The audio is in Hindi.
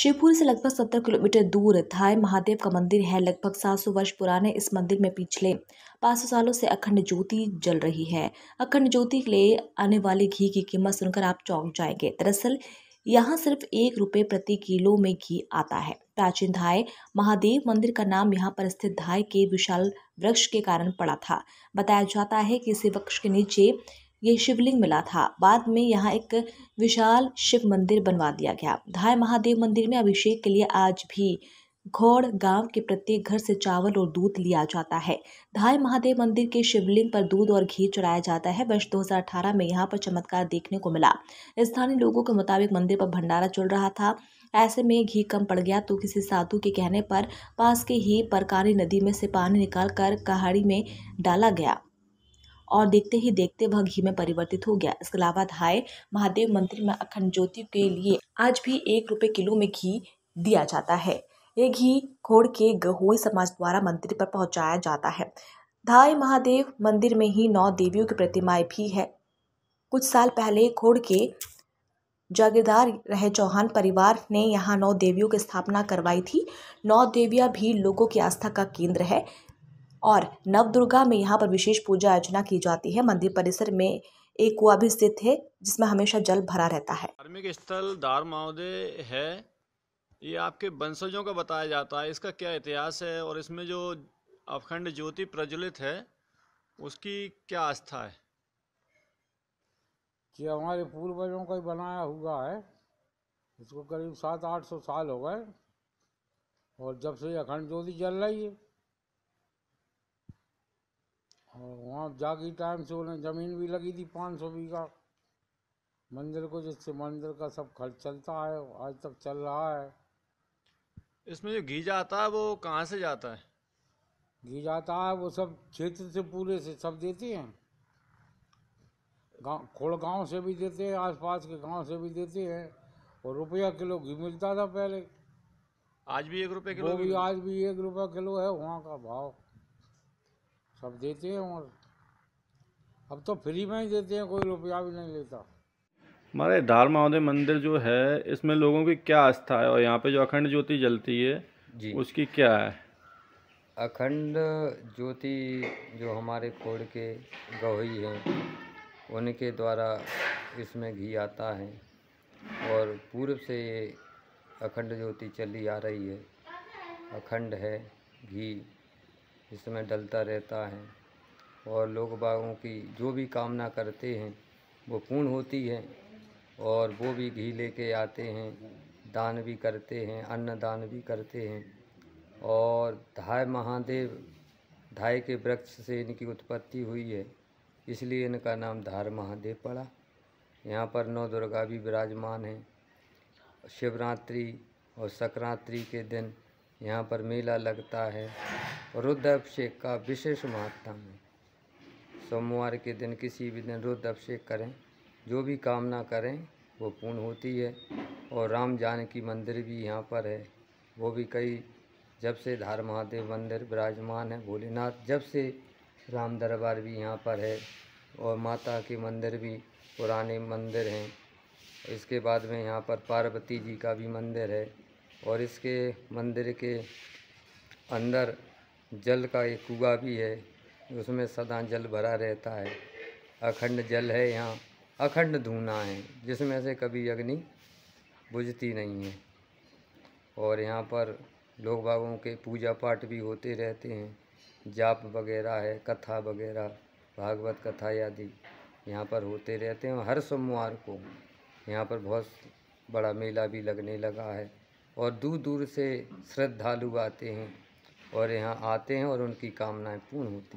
शिवपुरी से लगभग सत्तर किलोमीटर दूर थाय महादेव का मंदिर है लगभग सात सौ वर्ष पुराने इस मंदिर में पिछले पाँच सौ सालों से अखंड ज्योति जल रही है अखंड ज्योति के लिए आने वाले घी की कीमत सुनकर आप चौंक जाएंगे दरअसल यहाँ सिर्फ एक रुपये प्रति किलो में घी आता है प्राचीन धाय महादेव मंदिर का नाम यहाँ पर स्थित धाय के विशाल वृक्ष के कारण पड़ा था बताया जाता है कि इसी वृक्ष के नीचे ये शिवलिंग मिला था बाद में यहाँ एक विशाल शिव मंदिर बनवा दिया गया धाय महादेव मंदिर में अभिषेक के लिए आज भी घोड़ गांव के प्रत्येक घर से चावल और दूध लिया जाता है धाय महादेव मंदिर के शिवलिंग पर दूध और घी चढ़ाया जाता है वर्ष 2018 में यहां पर चमत्कार देखने को मिला स्थानीय लोगों के मुताबिक मंदिर पर भंडारा चल रहा था ऐसे में घी कम पड़ गया तो किसी साधु के कहने पर पास के ही परकारी नदी में से पानी निकाल कर कहाड़ी में डाला गया और देखते ही देखते वह घी में परिवर्तित हो गया इसके अलावा धाय महादेव मंदिर में अखंड ज्योति के लिए आज भी एक रुपये किलो में घी दिया जाता है ये घी घोड़ के गहोई समाज द्वारा मंदिर पर पहुंचाया जाता है धाय महादेव मंदिर में ही नौ देवियों की प्रतिमाएं भी है कुछ साल पहले घोड़ के जागीरदार रहे चौहान परिवार ने यहाँ नौ देवियों की स्थापना करवाई थी नौ देवियाँ भी लोगों की आस्था का केंद्र है और नवदुर्गा में यहाँ पर विशेष पूजा अर्चना की जाती है मंदिर परिसर में एक कुआ भी स्थित है जिसमें हमेशा जल भरा रहता है धार्मिक स्थल दार महोदय है ये आपके वंशजों का बताया जाता है इसका क्या इतिहास है और इसमें जो अखंड ज्योति प्रज्वलित है उसकी क्या आस्था है कि हमारे पूर्वजों का बनाया हुआ है इसको करीब सात आठ सौ साल हो गए और जब से अखंड ज्योति जल रही है और वहाँ जागी टाइम से उन्हें ज़मीन भी लगी थी पाँच सौ बीघा मंदिर को जिससे मंदिर का सब खर्च चलता है आज तक चल रहा है इसमें जो घी जाता है वो कहाँ से जाता है घी जाता है वो सब क्षेत्र से पूरे से सब देते हैं गाँव खोड़ गाँव से भी देते हैं आसपास के गांव से भी देते हैं और रुपया किलो घी मिलता था पहले आज भी एक रुपये किलो भी आज भी एक रुपया किलो है वहाँ का भाव सब देते हैं और अब तो फ्री में ही देते हैं कोई रुपया भी नहीं लेता हमारे धार महोदय मंदिर जो है इसमें लोगों की क्या आस्था है और यहाँ पे जो अखंड ज्योति जलती है जी उसकी क्या है अखंड ज्योति जो हमारे खोड़ के गवही हैं उनके द्वारा इसमें घी आता है और पूर्व से ये अखंड ज्योति चली आ रही है अखंड है घी इसमें डलता रहता है और लोग बागों की जो भी कामना करते हैं वो पूर्ण होती है और वो भी घी लेके आते हैं दान भी करते हैं अन्न दान भी करते हैं और धाय महादेव धाय के वृक्ष से इनकी उत्पत्ति हुई है इसलिए इनका नाम धार महादेव पड़ा यहाँ पर नौ दुर्गा भी विराजमान हैं शिवरात्रि और संक्रांति के दिन यहाँ पर मेला लगता है रुद्राभिषेक का विशेष महत्ता है सोमवार के दिन किसी भी दिन रुद्राभिषेक करें जो भी कामना करें वो पूर्ण होती है और राम जानकी मंदिर भी यहाँ पर है वो भी कई जब से धार महादेव मंदिर विराजमान है भोलेनाथ जब से राम दरबार भी यहाँ पर है और माता के मंदिर भी पुराने मंदिर हैं इसके बाद में यहाँ पर पार्वती जी का भी मंदिर है और इसके मंदिर के अंदर जल का एक कुआ भी है उसमें सदा जल भरा रहता है अखंड जल है यहाँ अखंड धूना है जिसमें से कभी अग्नि बुझती नहीं है और यहाँ पर लोग बागों के पूजा पाठ भी होते रहते हैं जाप वगैरह है कथा वगैरह भागवत कथा आदि यहाँ पर होते रहते हैं हर सोमवार को यहाँ पर बहुत बड़ा मेला भी लगने लगा है और दूर दूर से श्रद्धालु आते हैं और यहाँ आते हैं और उनकी कामनाएँ पूर्ण होती हैं